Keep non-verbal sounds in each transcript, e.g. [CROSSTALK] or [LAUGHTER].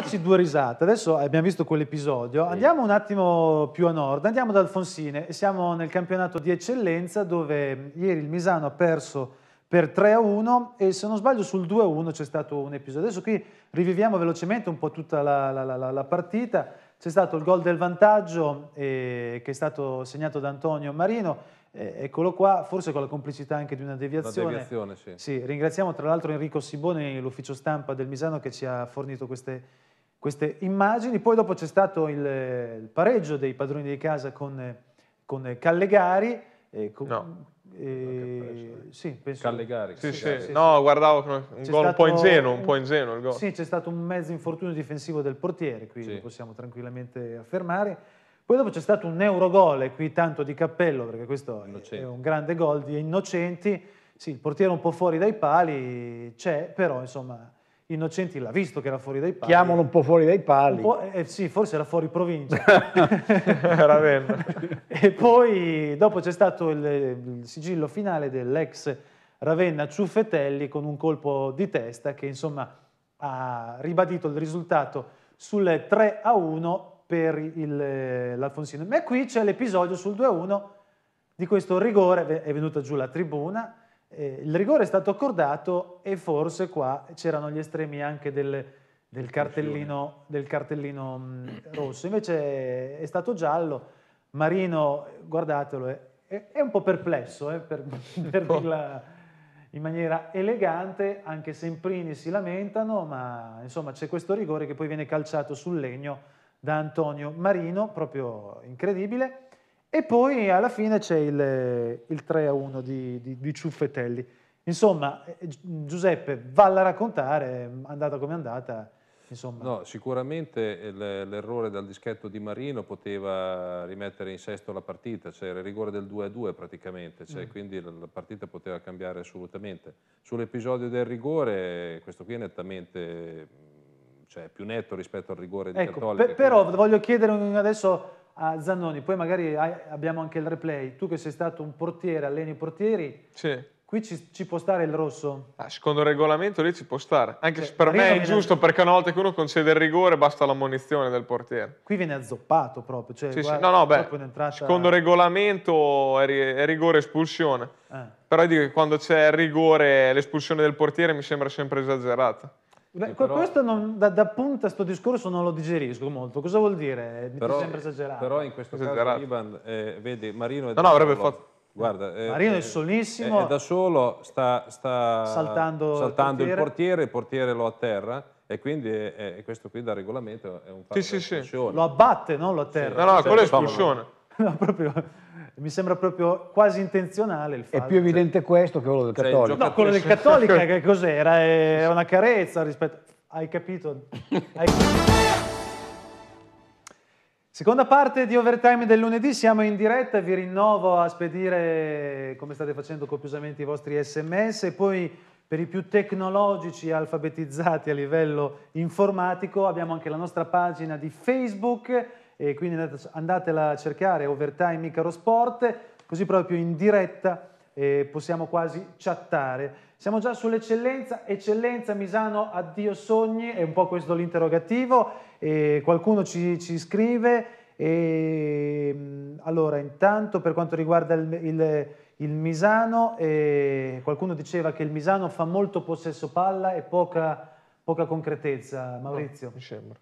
Facci due risate, adesso abbiamo visto quell'episodio, andiamo un attimo più a nord, andiamo da Alfonsine, siamo nel campionato di eccellenza dove ieri il Misano ha perso per 3-1 e se non sbaglio sul 2-1 c'è stato un episodio. Adesso qui riviviamo velocemente un po' tutta la, la, la, la partita, c'è stato il gol del vantaggio eh, che è stato segnato da Antonio Marino, eh, eccolo qua, forse con la complicità anche di una deviazione. Una deviazione sì. sì. ringraziamo tra l'altro Enrico Siboni, l'ufficio stampa del Misano che ci ha fornito queste queste immagini. Poi dopo c'è stato il, il, pareggio dei padroni di casa con, con Callegari. Eh, con, no. Eh, sì, penso... Callegari. Sì, sì, sì, no, guardavo un gol un po' ingenuo, un po' ingenuo il gol. Sì, c'è stato un mezzo infortunio difensivo del portiere, qui lo possiamo tranquillamente affermare. Poi dopo c'è stato un eurogol, e qui tanto di cappello, perché questo Innocenti. è un grande gol di Innocenti. Sì, il portiere un po' fuori dai pali c'è, però insomma Innocenti l'ha visto che era fuori dai pali. Chiamano un po' fuori dai pali. Eh, sì, forse era fuori provincia. [LAUGHS] era e poi dopo c'è stato il, il sigillo finale dell'ex Ravenna Ciuffetelli con un colpo di testa che insomma ha ribadito il risultato sul 3 a 1 per il, eh, l'Alfonsino. Ma qui c'è l'episodio sul 2 a 1 di questo rigore, è venuta giù la tribuna, eh, il rigore è stato accordato e forse qua c'erano gli estremi anche del, del cartellino, del cartellino mh, mm, rosso. Invece è stato giallo. Marino, guardatelo, è, è un po' perplesso, eh, per, [LAUGHS] per dirla in maniera elegante, anche Semprini si lamentano, ma insomma c'è questo rigore che poi viene calciato sul legno da Antonio Marino, proprio incredibile. E poi alla fine c'è il, eh, il 3 a 1 di, di, di Ciuffetelli. Insomma, eh, Giuseppe, valla a raccontare, mm, andata come è andata. Insomma. No, sicuramente eh, l'errore dal dischetto di Marino poteva rimettere in sesto la partita, cioè il rigore del 2-2 praticamente, cioè, mm. quindi la partita poteva cambiare assolutamente. Sull'episodio del rigore, questo qui è nettamente mm, cioè, più netto rispetto al rigore di ecco, Cattolica. Per, però voglio chiedere adesso a Zannoni, poi magari hai, abbiamo anche il replay, tu che sei stato un portiere, alleni i portieri, sì. qui ci, ci, può stare il rosso? Ah, secondo il regolamento lì ci può stare, anche se per me è giusto viene... perché una volta che uno concede il rigore basta l'ammonizione del portiere. Qui viene azzoppato proprio, cioè, sì, guarda, sì. No, no, beh, entrata... secondo il regolamento è, rigore espulsione, eh. però dico che quando c'è il rigore l'espulsione del portiere mi sembra sempre esagerata però, questo non, da, da punta sto discorso non lo digerisco molto. Cosa vuol dire? Mi però, sembra esagerato. Però in questo esagerato. caso Ivan, eh, vedi, Marino è no, no, avrebbe fatto... Guarda, eh, Marino è eh, solissimo. È, è da solo, sta, sta saltando, saltando il, portiere. il, portiere. il portiere, lo atterra e quindi è, è questo qui da regolamento è un fatto sì, sì, sì. Lo abbatte, non lo atterra. Sì, no, no, cioè, quello è diciamo espulsione. [LAUGHS] No, proprio, mi sembra proprio quasi intenzionale il fatto. È più cioè evidente questo che quello del cattolico. Cioè, no, quello del cattolico [LAUGHS] che cos'era? È una carezza rispetto... Hai capito? Hai... [LAUGHS] Seconda parte di Overtime del lunedì, siamo in diretta, vi rinnovo a spedire come state facendo copiosamente i vostri sms e poi per i più tecnologici alfabetizzati a livello informatico abbiamo anche la nostra pagina di Facebook e quindi andatela a cercare Overtime Icarosport, così proprio in diretta eh, possiamo quasi chattare. Siamo già sull'eccellenza, eccellenza Misano addio sogni, è un po' questo l'interrogativo, eh, qualcuno ci, ci scrive, e, mm, allora intanto per quanto riguarda il, il, il Misano, eh, qualcuno diceva che il Misano fa molto possesso palla e poca, poca concretezza, Maurizio. No, mi sembra.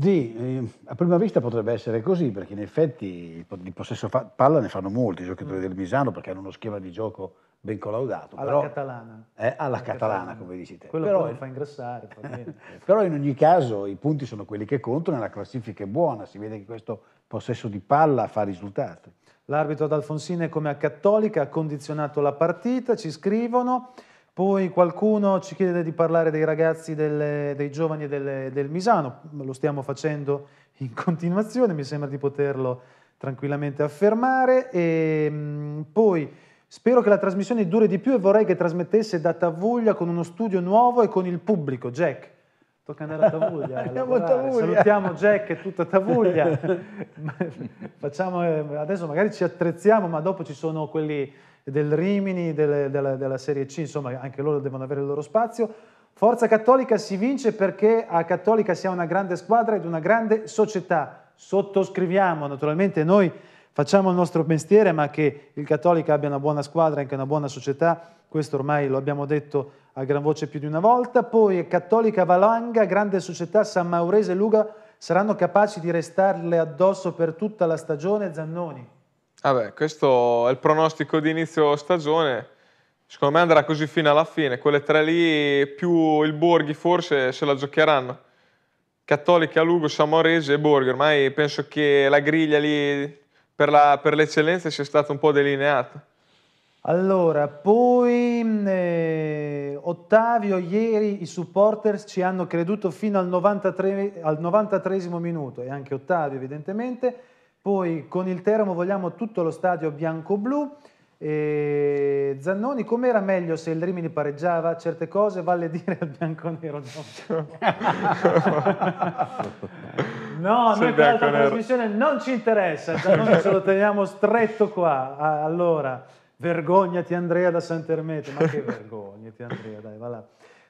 Sì, eh, a prima vista potrebbe essere così, perché in effetti di possesso fa- palla ne fanno molti i giocatori mm. del Misano, perché hanno uno schema di gioco ben collaudato. Alla però, catalana. Eh, alla, catalana, catalana, come dici te. Quello però, che fa ingrassare. [LAUGHS] però in ogni caso i punti sono quelli che contano, e la classifica è buona, si vede che questo possesso di palla fa risultati. L'arbitro ad Alfonsine come a Cattolica ha condizionato la partita, ci scrivono. Poi qualcuno ci chiede di parlare dei ragazzi, delle, dei giovani delle, del Misano, lo stiamo facendo in [LAUGHS] continuazione, mi sembra di poterlo tranquillamente affermare. E, ehm, poi spero che la trasmissione duri di più e vorrei che trasmettesse da Tavuglia con uno studio nuovo e con il pubblico. Jack, tocca andare a Tavuglia. [LAUGHS] Andiamo a Tavuglia. Salutiamo Jack e tutta Tavuglia. [LAUGHS] Facciamo, eh, adesso magari ci attrezziamo, ma dopo ci sono quelli del Rimini, delle, della, della Serie C, insomma anche loro devono avere il loro spazio. Forza Cattolica si vince perché a Cattolica si ha una grande squadra ed una grande società. Sottoscriviamo, naturalmente noi facciamo il nostro mestiere, ma che il Cattolica abbia una buona squadra, e anche una buona società, questo ormai lo abbiamo detto a gran voce più di una volta. Poi Cattolica Valanga, grande società, San Maurese e Luga saranno capaci di restarle addosso per tutta la stagione Zannoni. Vabbè, questo è il pronostico di inizio stagione. Secondo me andrà così fino alla fine. Quelle tre lì, più il Borghi, forse se la giocheranno. Cattolica, Lugo, Samorese e Borghi. Ormai penso che la griglia lì per, la, per l'eccellenza sia stata un po' delineata. Allora, poi eh, Ottavio, ieri i supporters ci hanno creduto fino al, 93, al 93 minuto e anche Ottavio evidentemente poi con il Teramo vogliamo tutto lo stadio bianco-blu. E Zannoni, com'era meglio se il Rimini pareggiava? Certe cose vale [LAUGHS] dire al bianco-nero. No, [LAUGHS] no Sei noi per la trasmissione non ci interessa, Zannoni ce lo teniamo stretto qua. Allora, vergognati Andrea da Sant'Ermete, ma che vergognati Andrea, dai, va là.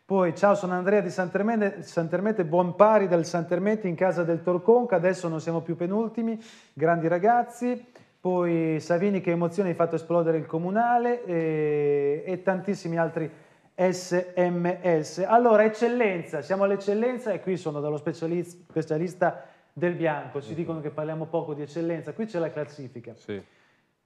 Poi ciao, sono Andrea di Santermete, buon pari dal Santermete in casa del Torconca, adesso non siamo più penultimi, grandi ragazzi. Poi Savini che emozione hai fatto esplodere il comunale e, eh, e tantissimi altri SMS. Allora, eccellenza, siamo all'eccellenza e qui sono dallo specialista del bianco, ci mm-hmm. dicono che parliamo poco di eccellenza, qui c'è la classifica. Sì.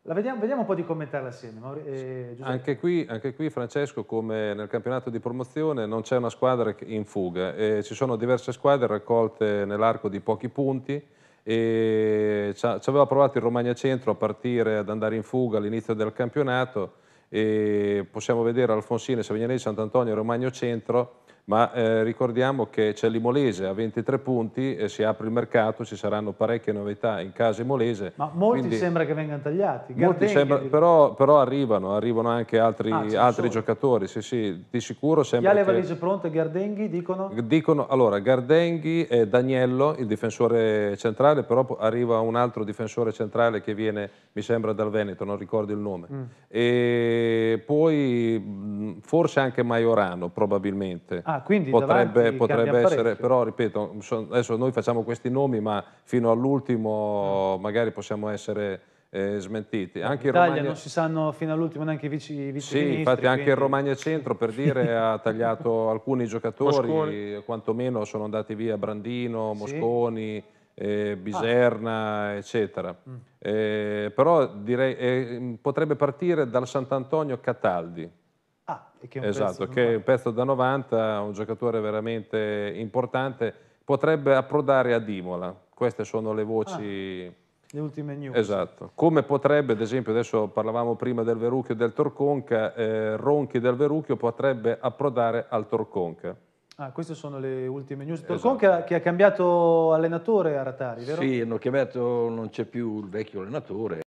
Vediamo, vediamo, un po' di commentarla assieme. Eh, anche, qui, anche, qui, Francesco, come nel campionato di promozione, non c'è una squadra in fuga. Eh, ci sono diverse squadre raccolte nell'arco di pochi punti. E ci aveva provato il Romagna Centro a partire, ad andare in fuga all'inizio del campionato. E possiamo vedere Alfonsine, Savignanese, Sant'Antonio e Romagna Centro ma eh, ricordiamo che c'è l'Imolese a 23 punti, e si apre il mercato, ci saranno parecchie novità in casa Imolese. Ma molti quindi, sembra che vengano tagliati, sembra, però, però, arrivano, arrivano anche altri, ah, altri giocatori, sì, sì, di sicuro sembra Chiale che... Valise pronto e Gardenghi dicono? Dicono, allora, Gardenghi e Dagnello, il difensore centrale, però arriva un altro difensore centrale che viene, mi sembra, dal Veneto, non ricordo il nome. Mm. E poi forse anche Maiorano, probabilmente. Ah, Ah, quindi potrebbe, potrebbe essere, però ripeto, adesso noi facciamo questi nomi, ma fino all'ultimo magari possiamo essere eh, smentiti. Anche in, Romagna... non si sanno fino all'ultimo neanche i vici, vice Sì, ministri, infatti quindi... anche il Romagna Centro per dire [LAUGHS] ha tagliato alcuni giocatori, Mosconi. quantomeno sono andati via Brandino, Mosconi, sì. eh, ah. Biserna, ah. eccetera. Mm. Eh, però direi eh, potrebbe partire dal Sant'Antonio Cataldi che è un, esatto, pezzo, che è un pezzo da 90, un giocatore veramente importante, potrebbe approdare a Dimola, queste sono le voci... Ah, le ultime news. Esatto. Come potrebbe, ad esempio, adesso parlavamo prima del Verucchio e del Torconca, eh, Ronchi del Verucchio potrebbe approdare al Torconca. Ah, queste sono le ultime news. Esatto. Torconca che ha cambiato allenatore a Ratari, vero? Sì, hanno chiamato, non c'è più il vecchio allenatore.